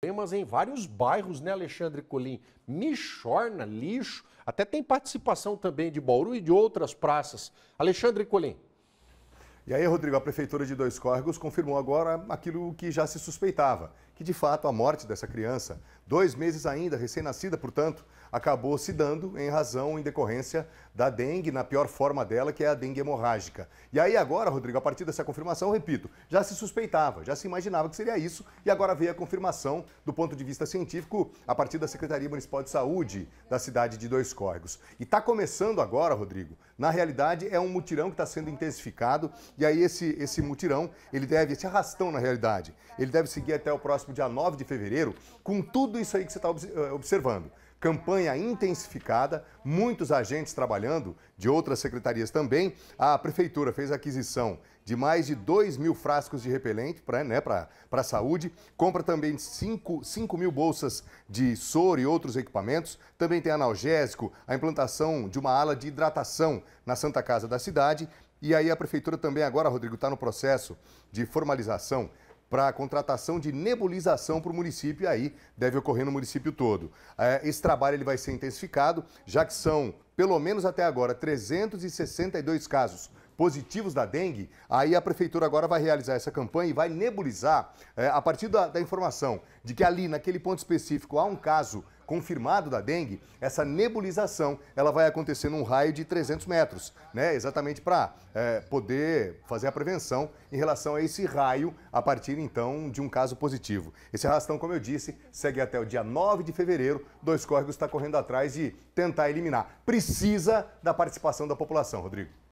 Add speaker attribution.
Speaker 1: problemas em vários bairros, né, Alexandre Colim? Michorna, lixo, até tem participação também de Bauru e de outras praças. Alexandre Colim.
Speaker 2: E aí, Rodrigo, a Prefeitura de Dois Córregos confirmou agora aquilo que já se suspeitava, que de fato a morte dessa criança, dois meses ainda, recém-nascida, portanto, acabou se dando em razão, em decorrência da dengue, na pior forma dela, que é a dengue hemorrágica. E aí agora, Rodrigo, a partir dessa confirmação, repito, já se suspeitava, já se imaginava que seria isso, e agora veio a confirmação do ponto de vista científico a partir da Secretaria Municipal de Saúde da cidade de Dois Córregos. E está começando agora, Rodrigo, na realidade é um mutirão que está sendo intensificado, e aí esse, esse mutirão, ele deve, esse arrastão na realidade, ele deve seguir até o próximo próximo dia 9 de fevereiro, com tudo isso aí que você está eh, observando. Campanha intensificada, muitos agentes trabalhando, de outras secretarias também. A prefeitura fez aquisição de mais de 2 mil frascos de repelente para né, a saúde, compra também 5, 5 mil bolsas de soro e outros equipamentos, também tem analgésico, a implantação de uma ala de hidratação na Santa Casa da cidade. E aí a prefeitura também agora, Rodrigo, está no processo de formalização para a contratação de nebulização para o município e aí deve ocorrer no município todo. É, esse trabalho ele vai ser intensificado, já que são, pelo menos até agora, 362 casos positivos da dengue, aí a prefeitura agora vai realizar essa campanha e vai nebulizar, é, a partir da, da, informação de que ali, naquele ponto específico, há um caso confirmado da dengue, essa nebulização ela vai acontecer num raio de 300 metros, né? Exatamente para é, poder fazer a prevenção em relação a esse raio a partir então de um caso positivo. Esse arrastão, como eu disse, segue até o dia 9 de fevereiro. Dois Córregos está correndo atrás de tentar eliminar. Precisa da participação da população, Rodrigo.